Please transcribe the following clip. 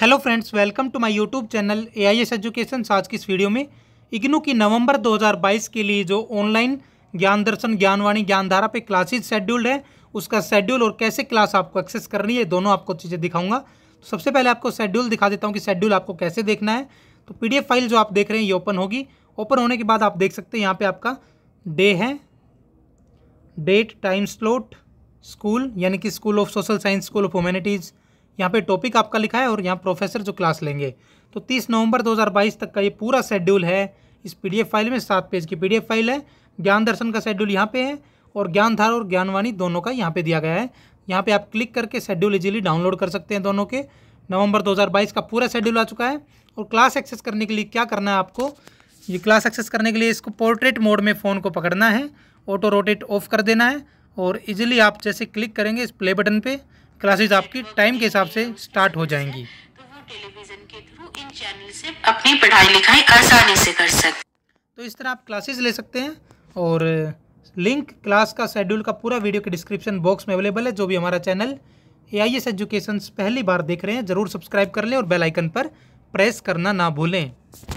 hello friends welcome to my YouTube channel AIS education आज की इस वीडियो में इग्नू की नवंबर 2022 के लिए जो ऑनलाइन ज्ञान दर्शन ज्ञानवाणी ज्ञानधारा पे क्लासेज शेड्यूल्ड है उसका शेड्यूल और कैसे क्लास आपको एक्सेस करनी है दोनों आपको चीज़ें दिखाऊंगा तो सबसे पहले आपको शेड्यूल दिखा देता हूँ कि शेड्यूल आपको कैसे देखना है तो पी फाइल जो आप देख रहे हैं ये ओपन होगी ओपन होने के बाद आप देख सकते हैं यहाँ पर आपका डे है डेट टाइम स्लोट स्कूल यानी कि school of social science school of humanities यहाँ पे टॉपिक आपका लिखा है और यहाँ प्रोफेसर जो क्लास लेंगे तो 30 नवंबर 2022 तक का ये पूरा शेड्यूल है इस पीडीएफ फाइल में सात पेज की पीडीएफ फाइल है ज्ञान दर्शन का शेड्यूल यहाँ पे है और ज्ञानधार और ज्ञानवाणी दोनों का यहाँ पे दिया गया है यहाँ पे आप क्लिक करके शेड्यूल इजीली डाउनलोड कर सकते हैं दोनों के नवंबर दो का पूरा शेड्यूल आ चुका है और क्लास एक्सेस करने के लिए क्या करना है आपको ये क्लास एक्सेस करने के लिए इसको पोर्ट्रेट मोड में फ़ोन को पकड़ना है ऑटो रोटेट ऑफ कर देना है और इजिली आप जैसे क्लिक करेंगे इस प्ले बटन पर क्लासेज आपकी टाइम के हिसाब से स्टार्ट हो जाएंगी तो टेलीविजन के थ्रू इन चैनल से अपनी पढ़ाई लिखाई आसानी से कर सकते तो इस तरह आप क्लासेस ले सकते हैं और लिंक क्लास का शेड्यूल का पूरा वीडियो के डिस्क्रिप्शन बॉक्स में अवेलेबल है जो भी हमारा channel A I S education पहली बार देख रहे हैं ज़रूर सब्सक्राइब कर लें और बेलाइकन पर प्रेस करना ना भूलें